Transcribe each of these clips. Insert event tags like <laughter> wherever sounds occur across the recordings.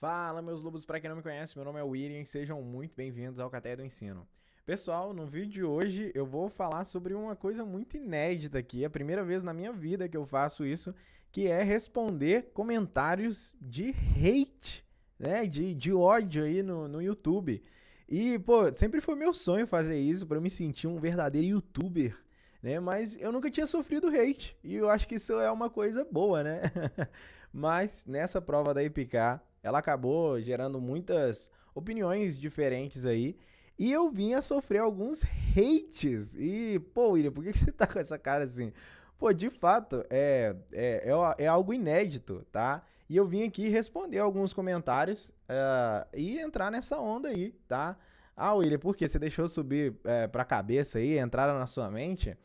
Fala, meus lobos, para quem não me conhece, meu nome é William e sejam muito bem-vindos ao Cateia do Ensino. Pessoal, no vídeo de hoje eu vou falar sobre uma coisa muito inédita aqui, é a primeira vez na minha vida que eu faço isso, que é responder comentários de hate, né, de, de ódio aí no, no YouTube. E, pô, sempre foi meu sonho fazer isso para eu me sentir um verdadeiro YouTuber, né? Mas eu nunca tinha sofrido hate e eu acho que isso é uma coisa boa, né? <laughs> Mas nessa prova da IPK ela acabou gerando muitas opiniões diferentes aí. E eu vim a sofrer alguns hates. E, pô, William, por que, você <laughs> tá com essa cara assim? Pô, de fato, é, é, é, é algo inédito, tá? E eu vim aqui responder alguns comentários uh, e entrar nessa onda aí, tá? Ah, William, por que você deixou subir é, pra cabeça aí, entraram na sua mente?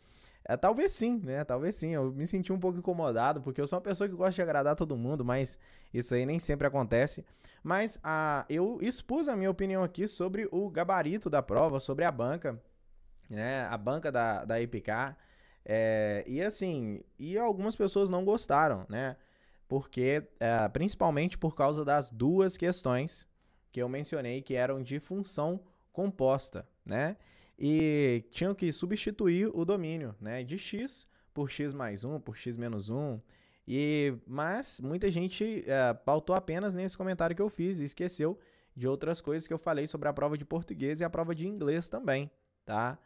É, talvez sim, né? Talvez sim. Eu me senti um pouco incomodado, porque eu sou uma pessoa que gosta de agradar todo mundo, mas isso aí nem sempre acontece. Mas a, ah, eu expus a minha opinião aqui sobre o gabarito da prova, sobre a banca, né? A banca da, da IPK. É, e assim, e algumas pessoas não gostaram, né? Porque, é, principalmente por causa das duas questões que eu mencionei que eram de função composta, né? e tinham que substituir o domínio né, de x por x mais 1, por x menos 1. E, mas muita gente eh, pautou apenas nesse comentário que eu fiz e esqueceu de outras coisas que eu falei sobre a prova de português e a prova de inglês também, tá?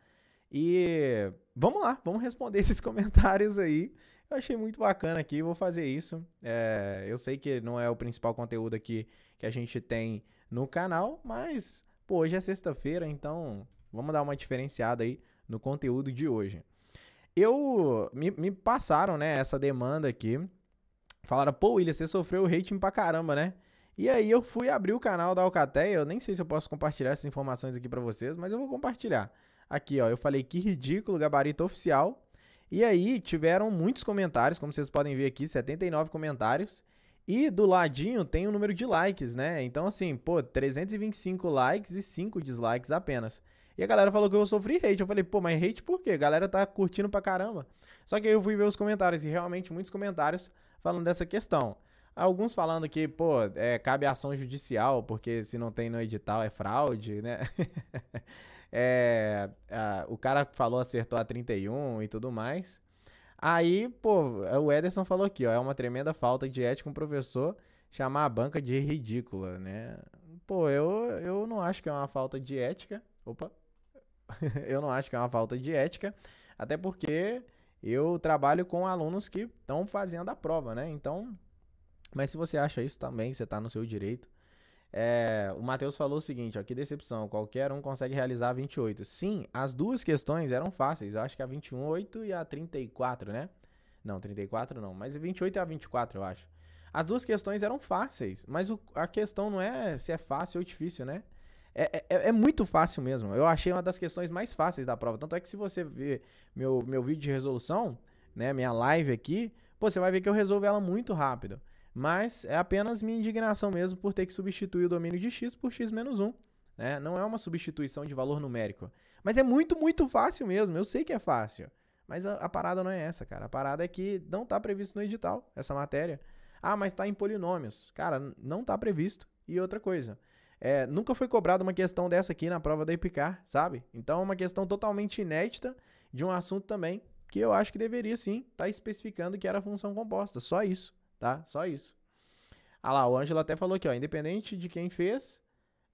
E vamos lá, vamos responder <laughs> esses comentários aí. Eu achei muito bacana aqui, vou fazer isso. É, eu sei que não é o principal conteúdo aqui que a gente tem no canal, mas pô, hoje é sexta-feira, então Vamos dar uma diferenciada aí no conteúdo de hoje. Eu me, me passaram, né, essa demanda aqui. Falaram, pô, William, você sofreu rating pra caramba, né? E aí eu fui abrir o canal da Alcateia, eu nem sei se eu posso compartilhar essas informações aqui para vocês, mas eu vou compartilhar. Aqui, ó, eu falei que ridículo, gabarito oficial. E aí tiveram muitos comentários, como vocês podem ver aqui, 79 comentários. E do ladinho tem o número de likes, né? Então assim, pô, 325 likes e 5 dislikes apenas. E a galera falou que eu sofri hate. Eu falei, pô, mas hate por quê? A galera tá curtindo pra caramba. Só que aí eu fui ver os comentários e realmente muitos comentários falando dessa questão. Alguns falando que, pô, é, cabe ação judicial, porque se não tem no edital é fraude, né? <laughs> é, a, o cara falou acertou a 31 e tudo mais. Aí, pô, o Ederson falou aqui, ó, é uma tremenda falta de ética um professor chamar a banca de ridícula, né? Pô, eu, eu não acho que é uma falta de ética. Opa. <laughs> eu não acho que é uma falta de ética, até porque eu trabalho com alunos que estão fazendo a prova, né? Então, mas se você acha isso também, você está no seu direito. É, o Matheus falou o seguinte, ó, que decepção, qualquer um consegue realizar a 28. Sim, as duas questões eram fáceis, eu acho que a 28 e a 34, né? Não, 34 não, mas a 28 e a 24, eu acho. As duas questões eram fáceis, mas o, a questão não é se é fácil ou difícil, né? É, é, é, é, muito fácil mesmo. Eu achei uma das questões mais fáceis da prova. Tanto é que se você ver meu, meu vídeo de resolução, né, minha live aqui, pô, você vai ver que eu resolvo ela muito rápido. Mas é apenas minha indignação mesmo por ter que substituir o domínio de x por x menos 1. Né? Não é uma substituição de valor numérico. Mas é muito, muito fácil mesmo. Eu sei que é fácil. Mas a, a parada não é essa, cara. A parada é que não está previsto no edital essa matéria. Ah, mas está em polinômios. Cara, não está previsto. E outra coisa, é, nunca foi cobrada uma questão dessa aqui na prova da IPCAR, sabe? Então é uma questão totalmente inédita de um assunto também que eu acho que deveria sim estar tá especificando que era função composta. Só isso, tá? Só isso. Ah lá, o Ângelo até falou aqui, ó, independente de quem fez,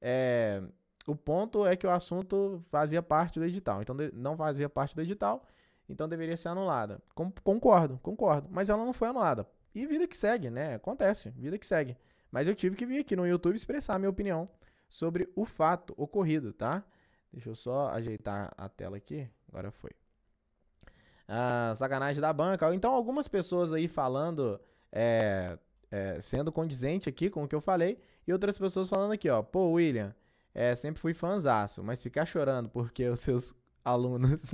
é, o ponto é que o assunto fazia parte do edital. Então não fazia parte do edital, então deveria ser anulada. Com, concordo, concordo. Mas ela não foi anulada. E vida que segue, né? Acontece, vida que segue. Mas eu tive que vir aqui no YouTube expressar a minha opinião sobre o fato ocorrido, tá? Deixa eu só ajeitar a tela aqui. Agora foi. Ah, sacanagem da banca. Então, algumas pessoas aí falando, é, é, sendo condizente aqui com o que eu falei, e outras pessoas falando aqui, ó. Pô, William, é, sempre fui fãzaço, mas ficar chorando porque os seus alunos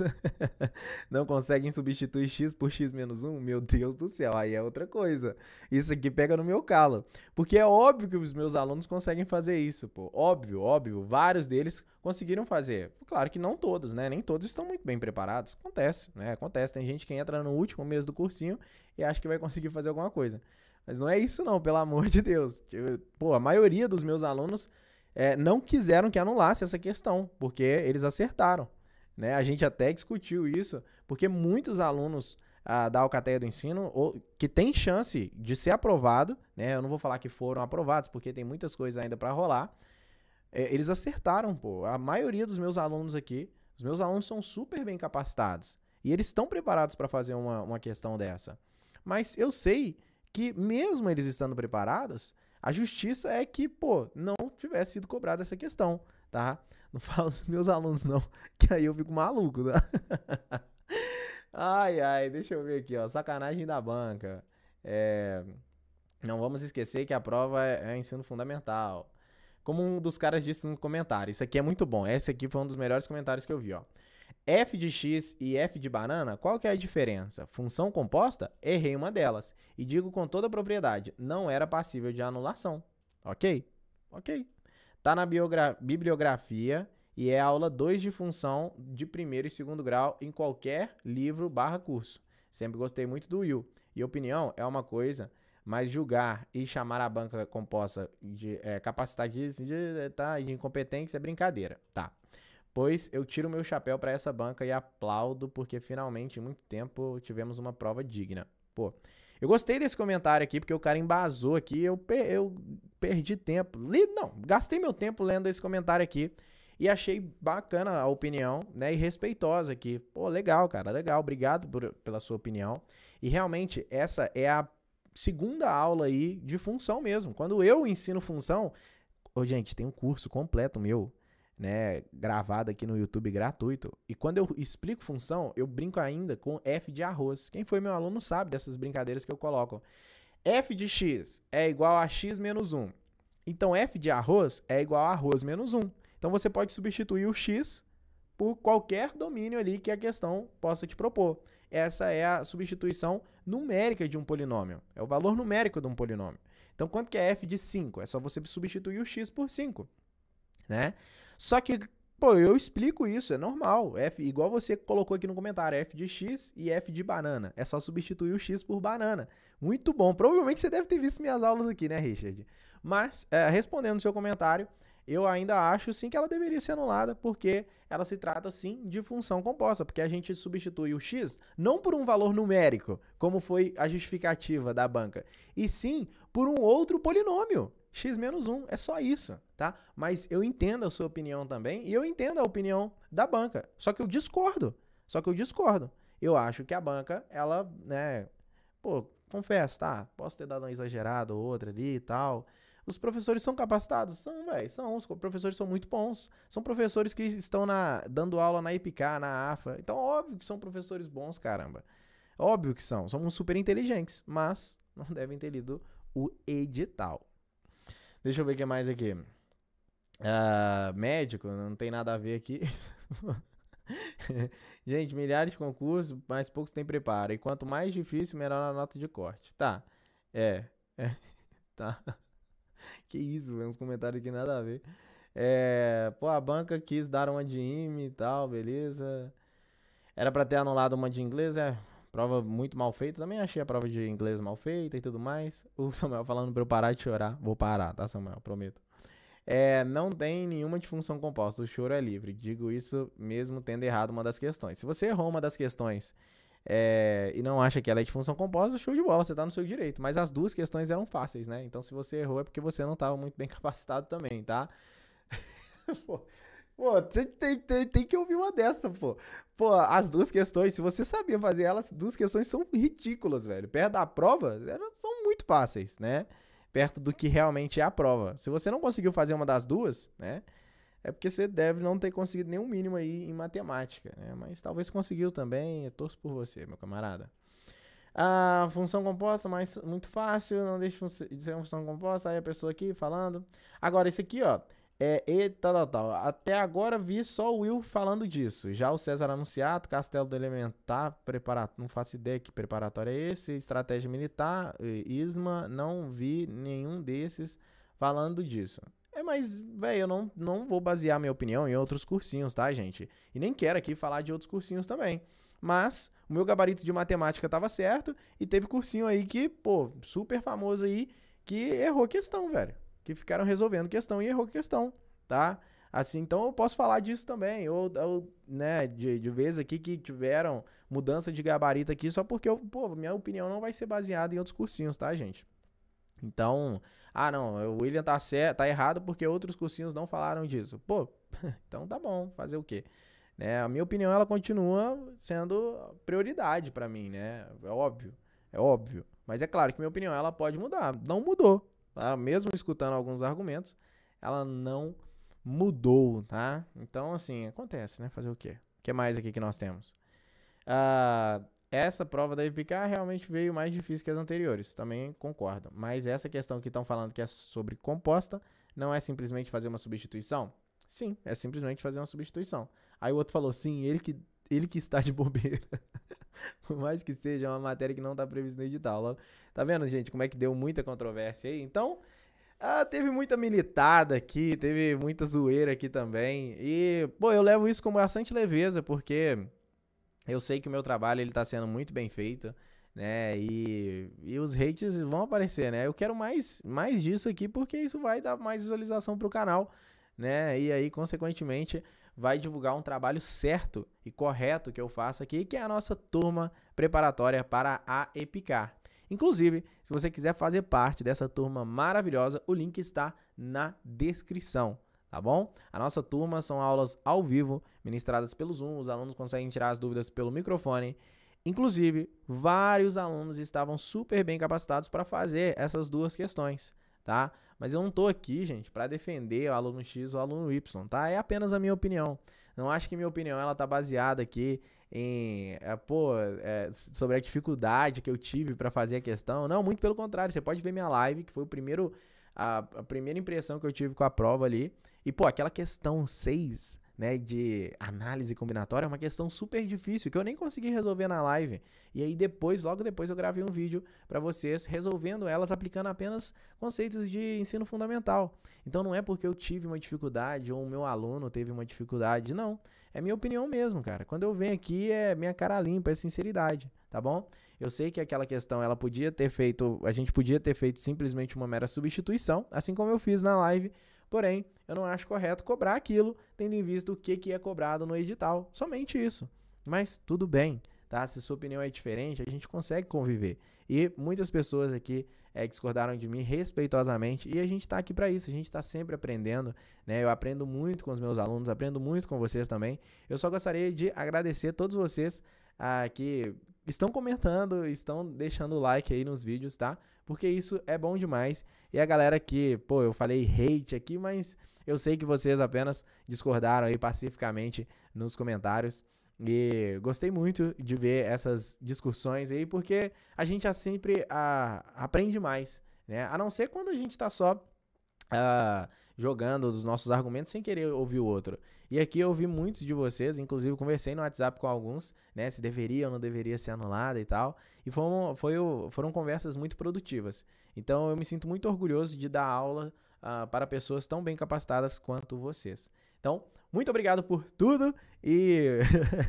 <laughs> não conseguem substituir x por x menos 1, meu Deus do céu, aí é outra coisa. Isso aqui pega no meu calo. Porque é óbvio que os meus alunos conseguem fazer isso, pô. Óbvio, óbvio. Vários deles conseguiram fazer. Claro que não todos, né? Nem todos estão muito bem preparados. Acontece, né? Acontece. Tem gente que entra no último mês do cursinho e acha que vai conseguir fazer alguma coisa. Mas não é isso, não, pelo amor de Deus. pô, a maioria dos meus alunos. É, não quiseram que anulasse essa questão, porque eles acertaram. Né? A gente até discutiu isso, porque muitos alunos ah, da Alcateia do Ensino ou, que tem chance de ser aprovado, né? Eu não vou falar que foram aprovados, porque tem muitas coisas ainda para rolar. É, eles acertaram, pô. A maioria dos meus alunos aqui, os meus alunos são super bem capacitados. E eles estão preparados para fazer uma, uma questão dessa. Mas eu sei que, mesmo eles estando preparados, a justiça é que, pô, não tivesse sido cobrada essa questão, tá? Não <laughs> fala dos meus alunos, não, que aí eu fico maluco, né? <laughs> ai, ai, deixa eu ver aqui, ó. Sacanagem da banca. É... Não vamos esquecer que a prova é, é, ensino fundamental. Como um dos caras disse no comentário, isso aqui é muito bom. Esse aqui foi um dos melhores comentários que eu vi, ó. F de x e f de banana, qual que é a diferença? Função composta? Errei uma delas. E digo com toda a propriedade, não era passível de anulação. Ok? Ok. Tá na bibliografia e é aula 2 de função de primeiro e segundo grau em qualquer livro barra curso. Sempre gostei muito do Will. E opinião é uma coisa, mas julgar e chamar a banca composta de é, capacidade de, de, tá, de incompetência é brincadeira. Tá. Pois eu tiro meu chapéu para essa banca e aplaudo porque finalmente em muito tempo tivemos uma prova digna. Pô, eu gostei desse comentário aqui, porque o cara embasou aqui, eu, per eu perdi tempo. Li, não, gastei meu tempo lendo esse comentário aqui. E achei bacana a opinião, né? E respeitosa aqui. Pô, legal, cara, legal. Obrigado por, pela sua opinião. E realmente, essa é a segunda aula aí de função mesmo. Quando eu ensino função, Ô, gente, tem um curso completo meu né, gravada aqui no YouTube gratuito. E quando eu explico função, eu brinco ainda com f de arroz. Quem foi meu aluno sabe dessas brincadeiras que eu coloco. f de x é igual a x menos 1. Então f de arroz é igual a arroz menos 1. Então você pode substituir o x por qualquer domínio ali que a questão possa te propor. Essa é a substituição numérica de um polinômio. É o valor numérico de um polinômio. Então, quanto que é f de 5? É só você substituir o x por 5, né? Só que, pô, eu explico isso, é normal. F, igual você colocou aqui no comentário, F de X e F de banana. É só substituir o X por banana. Muito bom. Provavelmente você deve ter visto minhas aulas aqui, né, Richard? Mas, é, respondendo o seu comentário, eu ainda acho sim que ela deveria ser anulada, porque ela se trata sim de função composta, porque a gente substitui o x não por um valor numérico, como foi a justificativa da banca, e sim por um outro polinômio. X-1, é só isso, tá? Mas eu entendo a sua opinião também e eu entendo a opinião da banca. Só que eu discordo. Só que eu discordo. Eu acho que a banca, ela, né, pô, confesso, tá? Posso ter dado uma exagerada ou outra ali e tal. Os professores são capacitados? São, velho, são. Os professores são muito bons. São professores que estão na, dando aula na IPK, na AFA. Então, óbvio que são professores bons, caramba. Óbvio que são. São super inteligentes, mas não <laughs> devem ter lido o edital. Deixa eu ver o que mais aqui. Uh, médico, não tem nada a ver aqui. <laughs> Gente, milhares de concursos, mas poucos têm preparo. E quanto mais difícil, melhor a nota de corte. Tá. É. é. <laughs> Tá. Que isso, uns comentários que nada a ver. É, pô, a banca quis dar uma de IME e tal, beleza. Era para ter anulado uma de inglês, é. Prova muito mal feita. Também achei a prova de inglês mal feita e tudo mais. O Samuel falando pra eu parar de chorar. Vou parar, tá, Samuel? Prometo. É, não tem nenhuma de função composta. O choro é livre. Digo isso mesmo tendo errado uma das questões. Se você errou uma das questões é, e não acha que ela é de função composta, show de bola, você tá no seu direito. Mas as duas questões eram fáceis, né? Então se você errou é porque você não estava muito bem <laughs> capacitado também, tá? <laughs> Pô, Pô, tem, tem, tem, tem, que ouvir uma dessa, pô. Pô, as duas questões, se você sabia fazer elas, duas questões são ridículas, velho. Perto da prova, elas são muito fáceis, né? Perto do que realmente é a prova. Se você não conseguiu fazer uma das duas, né? É porque você deve não ter conseguido nenhum mínimo aí em matemática, né? Mas talvez conseguiu também, eu torço por você, meu camarada. A ah, função composta, mas muito fácil, não deixa de ser é uma função composta, aí a pessoa aqui falando. Agora, esse aqui, ó, é, e tal, tal, tal. Até agora vi só o Will falando disso. Já o César Anunciato, Castelo do Elementar, preparado, não faço ideia que preparatório é esse, Estratégia Militar, Isma, não vi nenhum desses falando disso. É, mas, velho, eu não, não vou basear minha opinião em outros cursinhos, tá, gente? E nem quero aqui falar de outros cursinhos também. Mas o meu gabarito de matemática tava certo e teve cursinho aí que, pô, super famoso aí, que errou questão, velho que ficaram resolvendo questão e errou questão, tá? Assim, então eu posso falar disso também. Ou, ou né, de, de vezes aqui que tiveram mudança de gabarito aqui só porque eu, pô, minha opinião não vai ser baseada em outros cursinhos, tá, gente? Então, ah, não, o William tá, certo, tá errado porque outros cursinhos não falaram disso. Pô, <laughs> então tá bom, fazer o quê? Né, a minha opinião ela continua sendo prioridade para mim, né? É óbvio, é óbvio. Mas é claro que minha opinião ela pode mudar. Não mudou, tá? mesmo escutando alguns argumentos, ela não mudou, tá? Então, assim, acontece, né? Fazer o quê? O que mais aqui que nós temos? Uh, essa prova da IPK realmente veio mais difícil que as anteriores, também concordo. Mas essa questão que estão falando que é sobre composta, não é simplesmente fazer uma substituição? Sim, é simplesmente fazer uma substituição. Aí o outro falou, sim, ele que, ele que está de bobeira. <laughs> <laughs> Por mais que seja uma matéria que não está prevista no edital. Tá vendo, gente, como é que deu muita controvérsia aí? Então, ah, teve muita militada aqui, teve muita zoeira aqui também. E, pô, eu levo isso com bastante leveza, porque eu sei que o meu trabalho ele tá sendo muito bem feito, né? E, e os hates vão aparecer, né? Eu quero mais, mais disso aqui, porque isso vai dar mais visualização pro canal, né? E aí, consequentemente vai divulgar um trabalho certo e correto que eu faço aqui, que é a nossa turma preparatória para a EPICAR. Inclusive, se você quiser fazer parte dessa turma maravilhosa, o link está na descrição tá bom? A nossa turma são aulas ao vivo, ministradas pelo Zoom, os alunos conseguem tirar as dúvidas pelo microfone. Inclusive, vários alunos estavam super bem capacitados para fazer essas duas questões tá? Mas eu não tô aqui, gente, para defender o aluno X ou o aluno Y, tá? É apenas a minha opinião. Não acho que minha opinião ela tá baseada aqui em, é, pô, é, sobre a dificuldade que eu tive para fazer a questão. Não, muito pelo contrário. Você pode ver minha live, que foi o primeiro a, a primeira impressão que eu tive com a prova ali. E pô, aquela questão 6 né, de análise combinatória é uma questão super difícil que eu nem consegui resolver na live. E aí depois, logo depois eu gravei um vídeo para vocês resolvendo elas aplicando apenas conceitos de ensino fundamental. Então não é porque eu tive uma dificuldade ou o meu aluno teve uma dificuldade, não. É minha opinião mesmo, cara. Quando eu venho aqui é minha cara limpa, é sinceridade, tá bom? Eu sei que aquela questão ela podia ter feito, a gente podia ter feito simplesmente uma mera substituição, assim como eu fiz na live Porém, eu não acho correto cobrar aquilo, tendo em vista o que, que é cobrado no edital. Somente isso. Mas tudo bem, tá? Se sua opinião é diferente, a gente consegue conviver. E muitas pessoas aqui é, discordaram de mim respeitosamente e a gente está aqui para isso. A gente está sempre aprendendo, né? Eu aprendo muito com os meus alunos, aprendo muito com vocês também. Eu só gostaria de agradecer a todos vocês ah, que estão comentando, estão deixando o like aí nos vídeos, tá? Porque isso é bom demais. E a galera que, pô, eu falei hate aqui, mas eu sei que vocês apenas discordaram aí pacificamente nos comentários. E gostei muito de ver essas discussões aí, porque a gente já sempre a, ah, aprende mais, né? A não ser quando a gente tá só ah, jogando os nossos argumentos sem querer ouvir o outro. E aqui eu vi muitos de vocês, inclusive conversei no WhatsApp com alguns, né? Se deveria ou não deveria ser anulada e tal. E foram, foi, foram conversas muito produtivas. Então eu me sinto muito orgulhoso de dar aula uh, para pessoas tão bem capacitadas quanto vocês. Então, muito obrigado por tudo e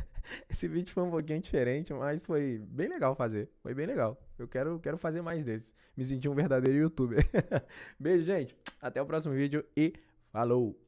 <laughs> esse vídeo foi um pouquinho diferente, mas foi bem legal fazer. Foi bem legal. Eu quero, quero fazer mais desses. Me senti um verdadeiro youtuber. <laughs> Beijo, gente. Até o próximo vídeo e falou!